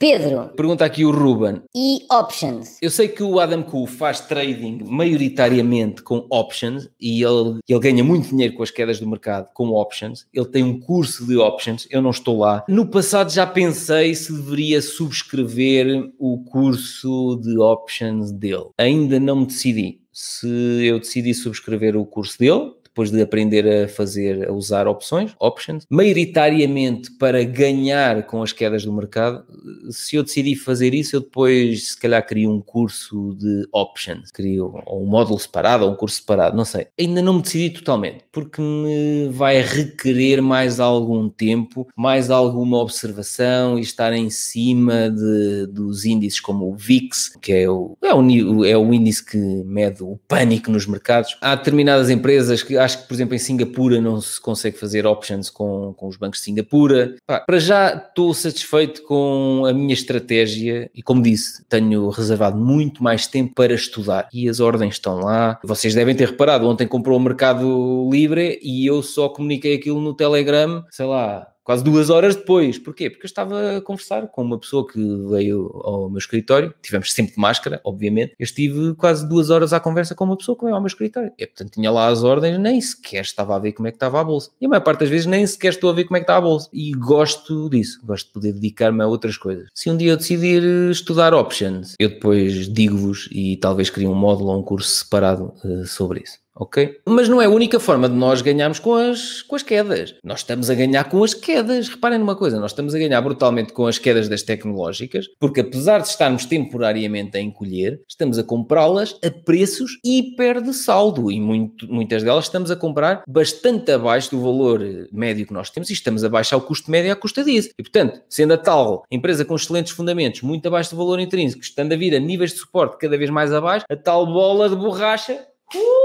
Pedro. Pergunta aqui o Ruben. E options? Eu sei que o Adam Ku faz trading maioritariamente com options e ele, ele ganha muito dinheiro com as quedas do mercado com options. Ele tem um curso de options, eu não estou lá. No passado já pensei se deveria subscrever o curso de options dele. Ainda não me decidi. Se eu decidi subscrever o curso dele, depois de aprender a fazer, a usar opções, options, maioritariamente para ganhar com as quedas do mercado. Se eu decidi fazer isso, eu depois, se calhar, crio um curso de options, crio ou um módulo separado, ou um curso separado, não sei. Ainda não me decidi totalmente, porque me vai requerer mais algum tempo, mais alguma observação e estar em cima de, dos índices como o VIX, que é o, é o, é o índice que mede o pânico nos mercados. Há determinadas empresas que acho que, por exemplo, em Singapura não se consegue fazer options com, com os bancos de Singapura. Pá, para já estou satisfeito com a minha estratégia e, como disse, tenho reservado muito mais tempo para estudar e as ordens estão lá. Vocês devem ter reparado, ontem comprou o Mercado Livre e eu só comuniquei aquilo no Telegram, sei lá, quase duas horas depois. Porquê? Porque eu estava a conversar com uma pessoa que veio ao meu escritório, tivemos sempre de máscara, obviamente. Eu estive quase duas horas à conversa com uma pessoa que veio ao meu escritório. Eu, portanto, tinha lá as ordens, nem sequer estava a ver como é que estava a bolsa. E a maior parte das vezes nem sequer estou a ver como é que está a bolsa. E gosto disso, gosto de poder dedicar-me a outras coisas. Se um dia eu decidir eh, estudar options, eu depois digo-vos e talvez crie um módulo ou um curso separado uh, sobre isso ok? Mas não é a única forma de nós ganharmos com as, com as quedas. Nós estamos a ganhar com as quedas. Reparem numa coisa, nós estamos a ganhar brutalmente com as quedas das tecnológicas, porque apesar de estarmos temporariamente a encolher, estamos a comprá-las a preços hiper de saldo e muito, muitas delas estamos a comprar bastante abaixo do valor médio que nós temos e estamos a baixar o custo médio à custa disso. E portanto, sendo a tal empresa com excelentes fundamentos, muito abaixo do valor intrínseco, estando a vir a níveis de suporte cada vez mais abaixo, a tal bola de borracha. Uh!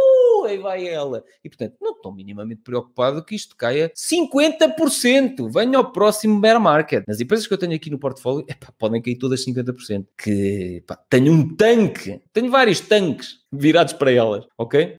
e vai ela. E portanto, não estou minimamente preocupado que isto caia 50%. Venha ao próximo bear market. as empresas que eu tenho aqui no portfólio, epá, podem cair todas 50%. Que epá, tenho um tanque, tenho vários tanques virados para elas, ok?